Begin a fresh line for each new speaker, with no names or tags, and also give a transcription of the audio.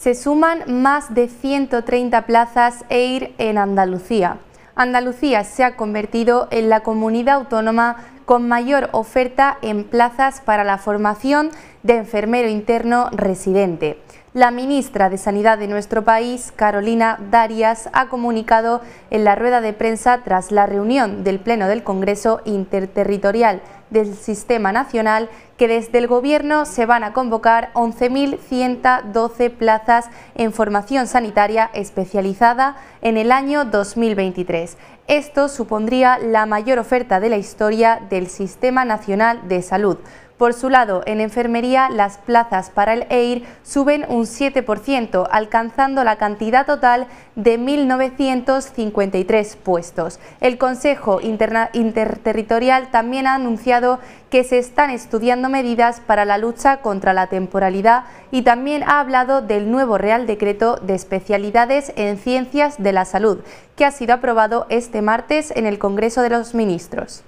se suman más de 130 plazas EIR en Andalucía. Andalucía se ha convertido en la comunidad autónoma con mayor oferta en plazas para la formación de enfermero interno residente. La ministra de Sanidad de nuestro país, Carolina Darias, ha comunicado en la rueda de prensa tras la reunión del Pleno del Congreso Interterritorial del Sistema Nacional que desde el Gobierno se van a convocar 11.112 plazas en formación sanitaria especializada en el año 2023. Esto supondría la mayor oferta de la historia del Sistema Nacional de Salud. Por su lado, en enfermería, las plazas para el EIR suben un 7%, alcanzando la cantidad total de 1.953 puestos. El Consejo Interterritorial también ha anunciado que se están estudiando medidas para la lucha contra la temporalidad y también ha hablado del nuevo Real Decreto de Especialidades en Ciencias de la Salud, que ha sido aprobado este martes en el Congreso de los Ministros.